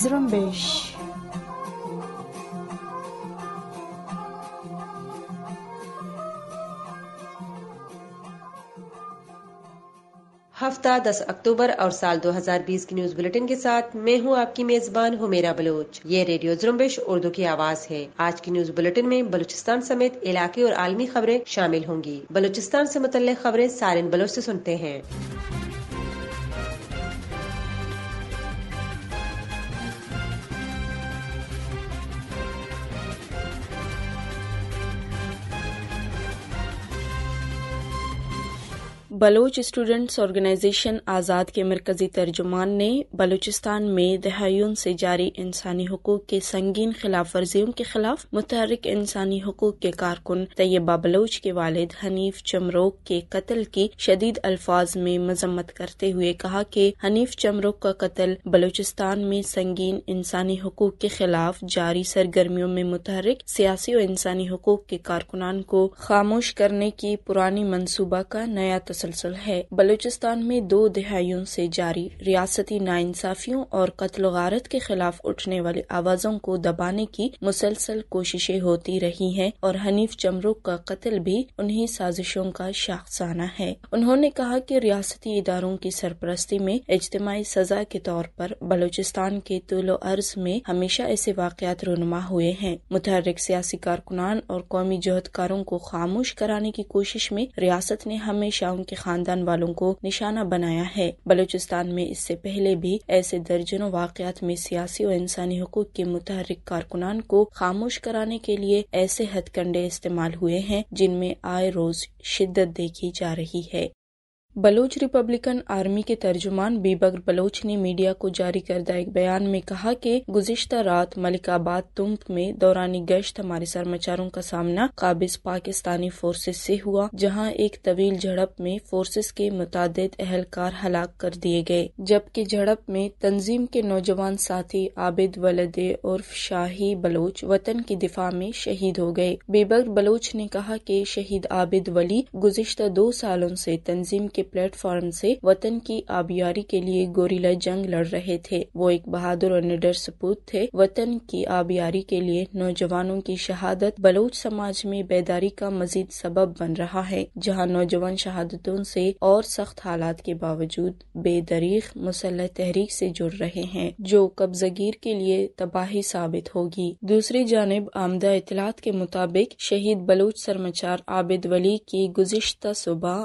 zirambeixe हफ्ता 10 अक्टूबर और साल 2020 की न्यूज बुलेटिन के साथ मैं हूं आपकी मेजबान हुमेरा बलोच ये रेडियो जुम्बिश उर्दू की आवाज़ है आज की न्यूज बुलेटिन में बलूचिस्तान समेत इलाके और आलमी खबरें शामिल होंगी बलूचिस्तान ऐसी मुतल खबरें सारे बलोच ऐसी सुनते हैं बलोच स्टूडेंट्स ऑर्गेनाइजेशन आज़ाद के मरकजी तर्जुमान ने बलूचिस्तान में दहायुन से जारी इंसानी हकूक के संगीन खिलाफ वर्जियों के खिलाफ मुतहरक इंसानी हकूक के कारकुन तैयबा बलोच के वालिद हनीफ चमरोक के कत्ल की शदीद अल्फाज में मजम्मत करते हुए कहा कि हनीफ चमरोक का कत्ल बलूचिस्तान में संगीन इंसानी हकूक के खिलाफ जारी सरगर्मियों में मुतहरक सियासी और इंसानी हकूक के कारकुनान को खामोश करने की पुरानी मनसूबा का नया तसल मुसलसल है बलूचिस्तान में दो दहाइयों से जारी रियासती नाइंसाफियों और कत्ल गारत के खिलाफ उठने वाली आवाज़ों को दबाने की मुसलसल कोशिशें होती रही हैं और हनीफ चमरुक का कत्ल भी उन्हीं साजिशों का शाखसाना है उन्होंने कहा कि रियासती इदारों की सरपरस्ती में इज्तमाही सजा के तौर पर बलूचिस्तान के तुलो अर्ज में हमेशा ऐसे वाक़त रुनमा हुए हैं मुतहरक सियासी कारकुनान और कौमी जहदकारों को खामोश कराने की कोशिश में रियासत ने हमेशा उनके खानदान वालों को निशाना बनाया है बलूचिस्तान में इससे पहले भी ऐसे दर्जनों वाकयात में सियासी और इंसानी हकूक के मुतहरक कारकुनान को खामोश कराने के लिए ऐसे हथकंडे इस्तेमाल हुए हैं जिनमें आए रोज शिद्दत देखी जा रही है बलोच रिपब्लिकन आर्मी के तर्जुमान बीबक बलोच ने मीडिया को जारी करदा एक बयान में कहा कि गुजशत रात मलिकाबाद तुम्प में दौरानी गश्त हमारे सरमाचारों का सामना काबिज पाकिस्तानी फोर्सेस से हुआ जहां एक तवील झड़प में फोर्सेस के मुतद अहलकार हलाक कर दिए गए जबकि झड़प में तंजीम के नौजवान साथी आबिद वलद उर्फ शाही बलोच वतन की दिफा में शहीद हो गए बेबक बलोच ने कहा की शहीद आबिद वली गुजशत दो सालों से तंजीम के के प्लेटफॉर्म से वतन की आबियारी के लिए गोरिला जंग लड़ रहे थे वो एक बहादुर और निडर सपूत थे वतन की आबियारी के लिए नौजवानों की शहादत बलोच समाज में बेदारी का मजीद सबब बन रहा है जहाँ नौजवान शहादतों से और सख्त हालात के बावजूद बेदरीख मुसलह तहरीक से जुड़ रहे हैं जो कब्जगीर के लिए तबाही साबित होगी दूसरी जानब आमदा इतलात के मुताबिक शहीद बलोच सरमचार आबिद वली की गुजशत सुबह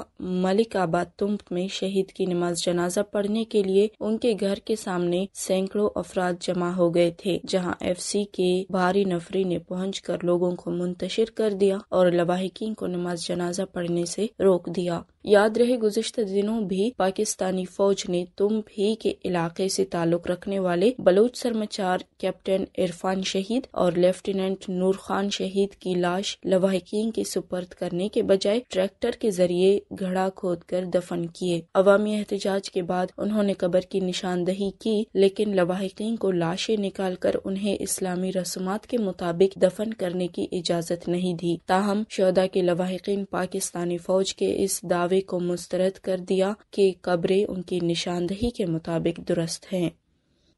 मलिक आबाद तुम में शहीद की नमाज जनाजा पढ़ने के लिए उनके घर के सामने सैकड़ों अफराद जमा हो गए थे जहां एफसी के भारी नफरी ने कर लोगों को मुंतशिर कर दिया और लवाहिकीन को नमाज जनाजा पढ़ने से रोक दिया याद रहे गुजशत दिनों भी पाकिस्तानी फौज ने तुम भी के इलाके से ताल्लुक रखने वाले बलोच सरमाचार कैप्टन इरफान शहीद और लेफ्टिनेंट नूर खान शहीद की लाश लवाहकिन के सुपर्द करने के बजाय ट्रैक्टर के जरिए घड़ा खोद कर दफन किए अवामी एहतजाज के बाद उन्होंने कबर की निशानदही की लेकिन लवाहकिन को लाशें निकाल कर उन्हें इस्लामी रस्मात के मुताबिक दफन करने की इजाजत नहीं दी ताहम शहदा के लवाहकिन पाकिस्तानी फौज के इस दावे दावे को मुस्तरद कर दिया कि कब्रें उनकी निशानदही के मुताबिक दुरुस्त हैं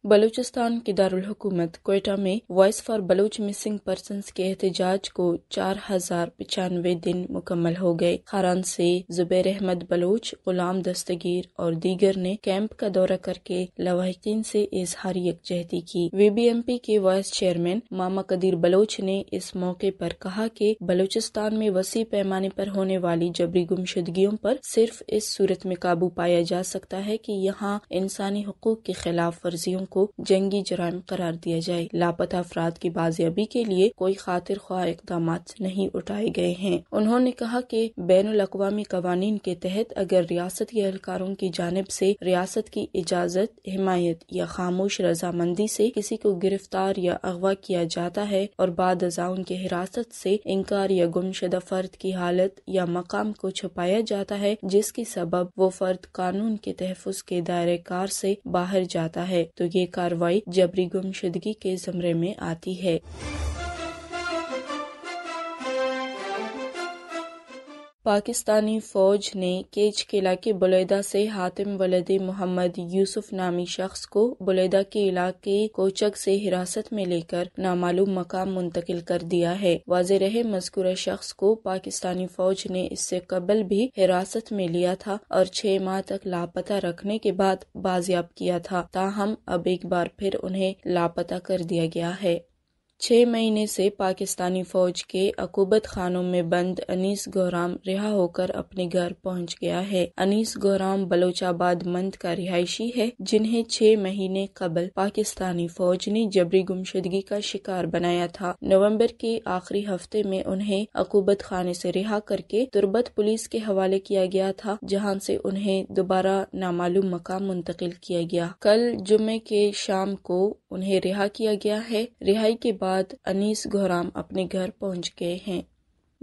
बलूचिस्तान की दारकूमत कोयटा में voice for Baloch missing person के एहतजाज को चार हजार पचानवे दिन मुकम्मल हो गए खरान से जुबेर अहमद बलूच गुलाम दस्तगीर और दीगर ने कैंप का दौरा करके लवाहकिन से इजहार यकजहती की वी बी एम पी के वाइस चेयरमैन मामा कदीर बलोच ने इस मौके पर कहा कि बलूचिस्तान में वसी पैमाने पर होने वाली जबरी गुमशुदगियों पर सिर्फ इस सूरत में काबू पाया जा सकता है कि यहाँ इंसानी हकूक के खिलाफ वर्जियों को जंगी जराइम करार दिया जाए लापता अफराद की बाजियाबी के लिए कोई खातिर ख्वाह इकदाम नहीं उठाए गए हैं उन्होंने कहा की बैन अवी कवानीन के तहत अगर रियासत के एहलकारों की जानब ऐसी रियासत की इजाज़त हिमायत या खामोश रजामंदी से किसी को गिरफ्तार या अगवा किया जाता है और बाद अजा उनके हिरासत से इनकार या गुमशुदा फर्द की हालत या मकाम को छुपाया जाता है जिसके सबब वो फर्द कानून के तहफ़ के दायरे कार से बाहर जाता है तो ये ये कार्रवाई जबरी गुमशुदगी के ज़मरे में आती है पाकिस्तानी फौज ने केच के बुलैदा से हातिम वलद मोहम्मद यूसुफ नामी शख्स को बुलैदा के इलाके कोचक से हिरासत में लेकर नामालूम मकाम मुंतकिल कर दिया है वाज रहे मजकूर शख्स को पाकिस्तानी फौज ने इससे कबल भी हिरासत में लिया था और छह माह तक लापता रखने के बाद बाजियाब किया था ताहम अब एक बार फिर उन्हें लापता कर दिया गया है छह महीने से पाकिस्तानी फौज के अकूबत खानों में बंद अनीस गोराम रिहा होकर अपने घर पहुंच गया है अनीस गोराम बलोचाबाद मंद का रिहायशी है जिन्हें छह महीने कबल पाकिस्तानी फौज ने जबरी गुमशदगी का शिकार बनाया था नवंबर के आखिरी हफ्ते में उन्हें अकूबत खाने से रिहा करके तुरबत पुलिस के हवाले किया गया था जहाँ से उन्हें दोबारा नामालूम मकाम मुंतकिल किया गया कल जुमे के शाम को उन्हें रिहा किया गया है रिहाई के बाद अनीस घोराम अपने घर पहुंच गए हैं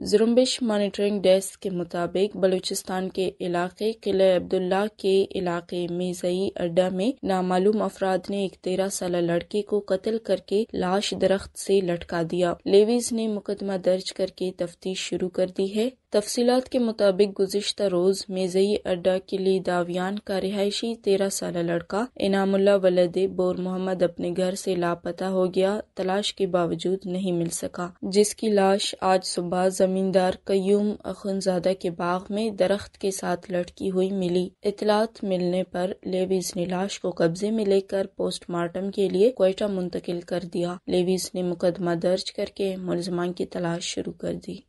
जुर्म्बिश मॉनिटरिंग डेस्क के मुताबिक बलूचिस्तान के इलाके किले अब्दुल्ला के इलाके मेजई अड्डा में नामालूम अफराद ने एक तेरह साल लड़के को कत्ल करके लाश दरख्त से लटका दिया लेवीज ने मुकदमा दर्ज करके तफ्तीश शुरू कर दी है तफसीत के मुताबिक गुजशत रोज मेजई अड्डा के लिए दावियान का रिहायशी तेरह साल लड़का इनामुल्ला वलद बोर मोहम्मद अपने घर से लापता हो गया तलाश के बावजूद नहीं मिल सका जिसकी लाश आज सुबह जमींदार कयूम अखुनजादा के बाग में दरख्त के साथ लटकी हुई मिली इतलात मिलने पर लेवीज ने लाश को कब्जे में लेकर पोस्टमार्टम के लिए कोयटा मुंतकिल कर दिया लेवीज ने मुकदमा दर्ज करके मुलजमान की तलाश शुरू कर दी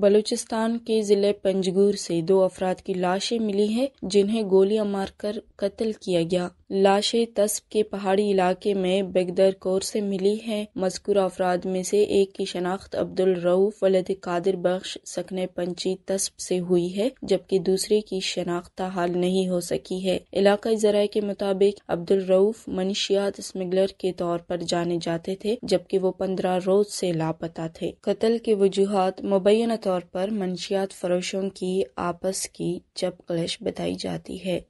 बलूचिस्तान के जिले पंजगूर से दो अफराद की लाशें मिली हैं जिन्हें गोलियां मारकर कत्ल किया गया लाशें तस्प के पहाड़ी इलाके में कोर से मिली हैं मजकूर अफराद में से एक की शनाख्त अब्दुल रऊफ वलद कादिर बख्श सकने पंची तस्प से हुई है जबकि दूसरे की शनाख्त हाल नहीं हो सकी है इलाकाई जराये के मुताबिक अब्दुल रऊफ मनशियात स्मगलर के तौर पर जाने जाते थे जबकि वो पंद्रह रोज से लापता थे कत्ल के वजूहत मुबैना तौर पर मनशियात फरोशों की आपस की चपकलश कलश बताई जाती है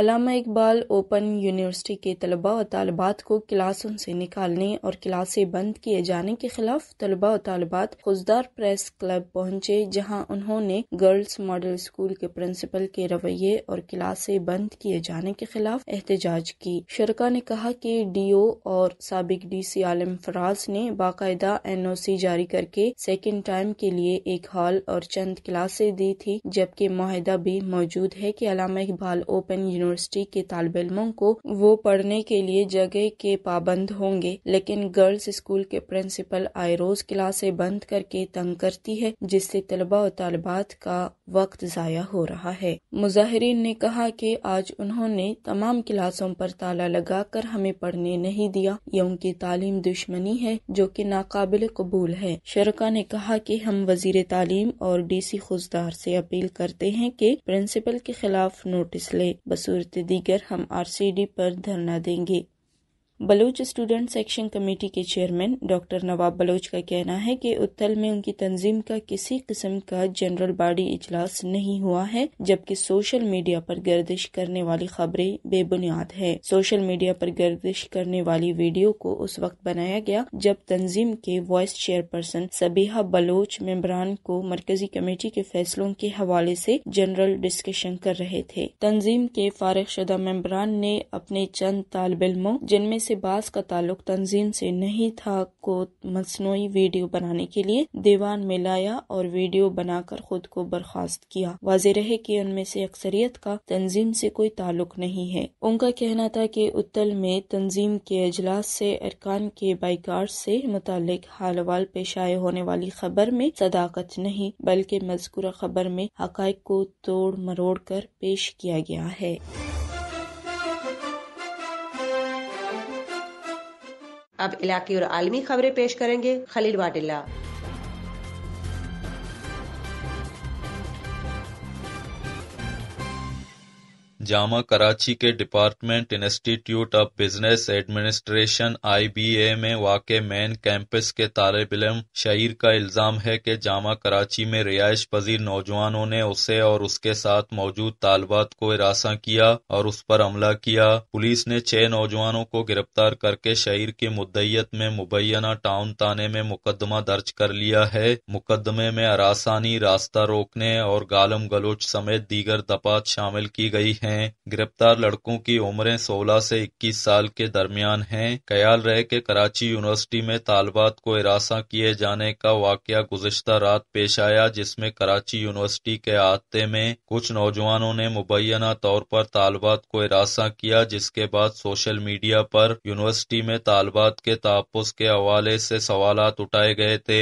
अलामा इकबाल ओपन यूनिवर्सिटी के तलबा और तलबात को क्लासों से निकालने और क्लासें बंद किए जाने के खिलाफ तलबा और तलबात खुजदार प्रेस क्लब पहुंचे जहां उन्होंने गर्ल्स मॉडल स्कूल के प्रिंसिपल के रवैये और क्लासें बंद किए जाने के खिलाफ एहतजाज की शर्का ने कहा कि डीओ और सबक डी सी आलम फराज ने बाकायदा एन ओ सी जारी करके सेकेंड टाइम के लिए एक हॉल और चंद क्लासे दी थी जबकि माहिदा भी मौजूद है की अलामा इकबाल ओपन यूनिवर्सिटी के तालब इलमों को वो पढ़ने के लिए जगह के पाबंद होंगे लेकिन गर्ल्स स्कूल के प्रिंसिपल रोज क्लासे बंद करके तंग करती है जिससे तलबा और तलबात का वक्त ज़ाया हो रहा है मुजाहरीन ने कहा कि आज उन्होंने तमाम क्लासों पर ताला लगाकर हमें पढ़ने नहीं दिया यह उनकी तालीम दुश्मनी है जो कि नाकाबिल कबूल है शरका ने कहा कि हम वजीर तालीम और डीसी खुजदार से अपील करते हैं कि प्रिंसिपल के खिलाफ नोटिस ले बसूर सूरत दीगर हम आरसीडी पर धरना देंगे बलोच स्टूडेंट सेक्शन कमेटी के चेयरमैन डॉक्टर नवाब बलोच का कहना है कि उत्तल में उनकी तंजीम का किसी किस्म का जनरल बॉडी इजलास नहीं हुआ है जबकि सोशल मीडिया पर गर्दिश करने वाली खबरें बेबुनियाद है सोशल मीडिया पर गर्दिश करने वाली वीडियो को उस वक्त बनाया गया जब तंजीम के वॉइस चेयरपर्सन सबीहा बलोच मेम्बरान को मरकजी कमेटी के फैसलों के हवाले से जनरल डिस्कशन कर रहे थे तंजीम के फारग शुदा मेम्बरान ने अपने चंद तालब इलमों जिनमें से से बास का ताल्लुक तंजीम से नहीं था को मसनू वीडियो बनाने के लिए दीवान में लाया और वीडियो बनाकर खुद को बर्खास्त किया वाज रहे की उनमें से अक्सरियत का तंजीम से कोई ताल्लुक नहीं है उनका कहना था की उत्तल में तंजीम के अजलास से अरकान के बाइकार से मुतल हालवाल पेश आए होने वाली खबर में सदाकत नहीं बल्कि मजकूरा खबर में हक को तोड़ मरोड़ कर पेश किया गया है अब इलाकी और आलमी खबरें पेश करेंगे खलील वाटिल्ला जामा कराची के department institute of business administration IBA में वाक़ मेन कैंपस के तालब-इलम शहीर का इल्ज़ाम है कि जामा कराची में रिहायश पजीर नौजवानों ने उसे और उसके साथ मौजूद तालबात को हिरासा किया और उस पर हमला किया पुलिस ने छह नौजवानों को गिरफ्तार करके शहीर की मुद्दत में मुबैना टाउन थाने में मुकदमा दर्ज कर लिया है मुकदमे में हरासानी रास्ता रोकने और गालम गलोच समेत दीगर दफात शामिल की गई हैं हैं गिरफ्तार लड़कों की उम्रें सोलह से इक्कीस साल के दरमियान हैं ख्याल रहे कि कराची यूनिवर्सिटी में तालबात को हिरासा किए जाने का वाक़ गुजशत रात पेश आया जिसमें कराची यूनिवर्सिटी के आते में कुछ नौजवानों ने मुबैना तौर पर तालबात को हिरासा किया जिसके बाद सोशल मीडिया पर यूनिवर्सिटी में तालबात के तहफ़ के हवाले से सवाल उठाए गए थे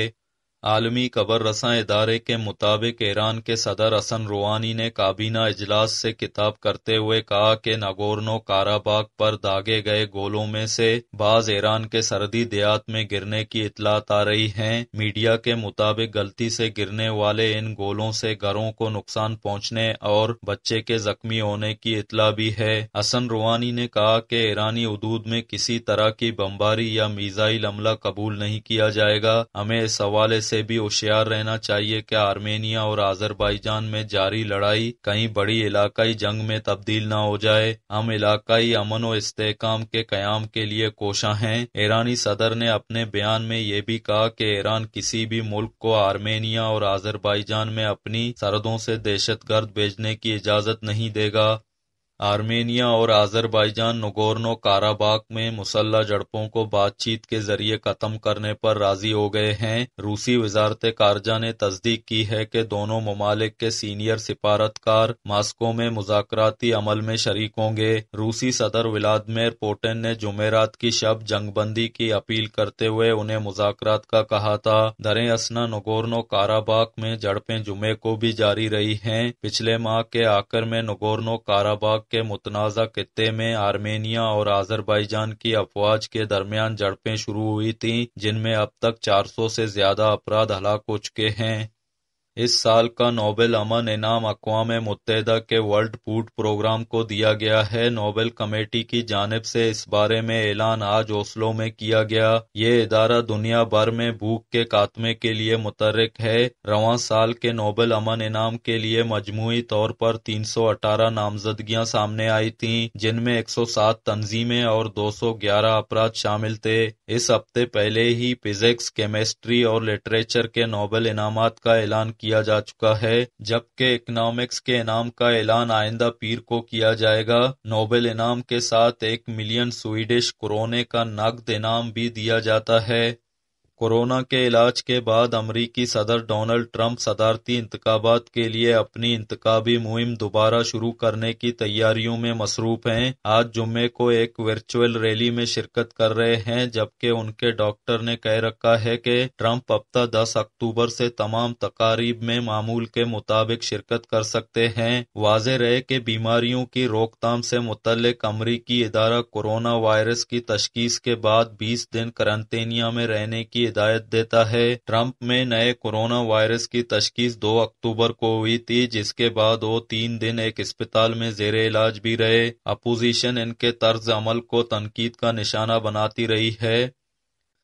आलमी कबर रसा इदारे के मुताबिक ईरान के सदर असन रूहानी ने काबीना इजलास से किताब करते हुए कहा कि नागोरनो काराबाग पर दागे गए गोलों में से बाज ईरान के सर्दी देहात में गिरने की इतलात आ रही हैं मीडिया के मुताबिक गलती से गिरने वाले इन गोलों से घरों को नुकसान पहुंचने और बच्चे के जख्मी होने की इतला भी है असन रूहानी ने कहा कि ईरानी उदूद में किसी तरह की बम्बारी या मिजाइल हमला कबूल नहीं किया जाएगा हमें इस हवाले से भी होशियार रहना चाहिए कि आर्मेनिया और आजरबाईजान में जारी लड़ाई कहीं बड़ी इलाकाई जंग में तब्दील न हो जाए हम इलाकाई अमन और इस्तेकाम के क्याम के लिए कोशा हैं ईरानी सदर ने अपने बयान में ये भी कहा कि ईरान किसी भी मुल्क को आर्मेनिया और आजरबाईजान में अपनी सरहदों से दहशत गर्द भेजने की इजाजत नहीं देगा आर्मेनिया और आजरबाईजान नगोर्नो काराबाग में मुसल्ह झड़पों को बातचीत के जरिए खत्म करने पर राजी हो गए हैं रूसी वजारत कारजा ने तस्दीक की है कि दोनों ममालिक के सीनियर सिफारतकार मास्को में मुजाकती अमल में शरीक होंगे रूसी सदर व्लादिमिर पोटिन ने जुमेरात की शब जंगबंदी की अपील करते हुए उन्हें मुजाकर का कहा था दरें असना नगोर्नो काराबाग में झड़पें जुमे को भी जारी रही हैं पिछले माह के आकर में नगोर्नो काराबाग के मुतनाज़ा खत्ते में आर्मेनिया और आज़रबाईजान की अफवाज के दरमियान झड़पें शुरू हुई थी जिनमें अब तक चार सौ से ज्यादा अफराद हलाक हो चुके हैं इस साल का नोबेल अमन इनाम अक़वाम मुतहदा के वर्ल्ड फूड प्रोग्राम को दिया गया है नोबेल कमेटी की जानब से इस बारे में ऐलान आज ओसलो में किया गया ये इदारा दुनिया भर में भूख के खात्मे के लिए मुतरक है रवा साल के नोबेल अमन इनाम के लिए मजमू तौर पर तीन सौ अठारह नामजदगियाँ सामने आई थी जिनमें एक सौ सात तंजीमें और दो सौ ग्यारह अपराध शामिल थे इस हफ्ते पहले ही फिजिक्स केमिस्ट्री और लिटरेचर के नोबेल इनाम का ऐलान किया जा चुका है जबकि इकोनॉमिक्स के इनाम का ऐलान आइंदा पीर को किया जाएगा नोबेल इनाम के साथ एक मिलियन स्वीडिश क्रोने का नकद इनाम भी दिया जाता है कोरोना के इलाज के बाद अमरीकी सदर डोनाल्ड ट्रंप सदारती इंतबात के लिए अपनी इंतबी मुहिम दोबारा शुरू करने की तैयारियों में मसरूफ है आज जुम्मे को एक वर्चुअल रैली में शिरकत कर रहे हैं जबकि उनके डॉक्टर ने कह रखा है की ट्रंप अब तक दस अक्टूबर से तमाम तकारीब में मामूल के मुताबिक शिरकत कर सकते हैं वाज रहे कि बीमारियों की रोकथाम से मुतल अमरीकी इदारा कोरोना वायरस की तशखीस के बाद बीस दिन करंतनिया में रहने की हिदायत देता है ट्रंप में नए कोरोना वायरस की तशखीस 2 अक्टूबर को हुई थी जिसके बाद वो तीन दिन एक अस्पताल में जेर इलाज भी रहे अपोजिशन इनके तर्ज अमल को तनकीद का निशाना बनाती रही है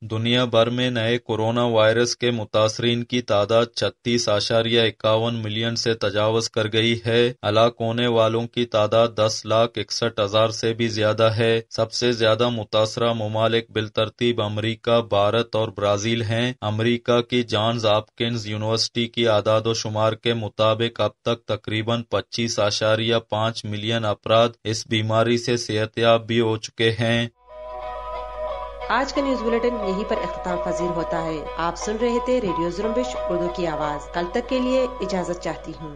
दुनिया भर में नए कोरोना वायरस के मुतासरीन की तादाद छत्तीस आशारिया इक्यावन मिलियन से तजावज कर गई है हलाक होने वालों की तादाद दस लाख इकसठ हजार से भी ज्यादा है सबसे ज्यादा मुतासरा ममालिक बिलतरतीब अमरीका भारत और ब्राजील हैं अमरीका की जॉन्स आपकिंस यूनिवर्सिटी की आदाद शुमार के मुताबिक अब तक तकरीबन पच्चीस आशारिया पाँच मिलियन अपराध इस बीमारी से सेहतयाब भी हो चुके हैं आज का न्यूज बुलेटिन यहीं पर अख्ताम पजीर होता है आप सुन रहे थे रेडियो जुर्मिश उर्दू की आवाज़ कल तक के लिए इजाज़त चाहती हूँ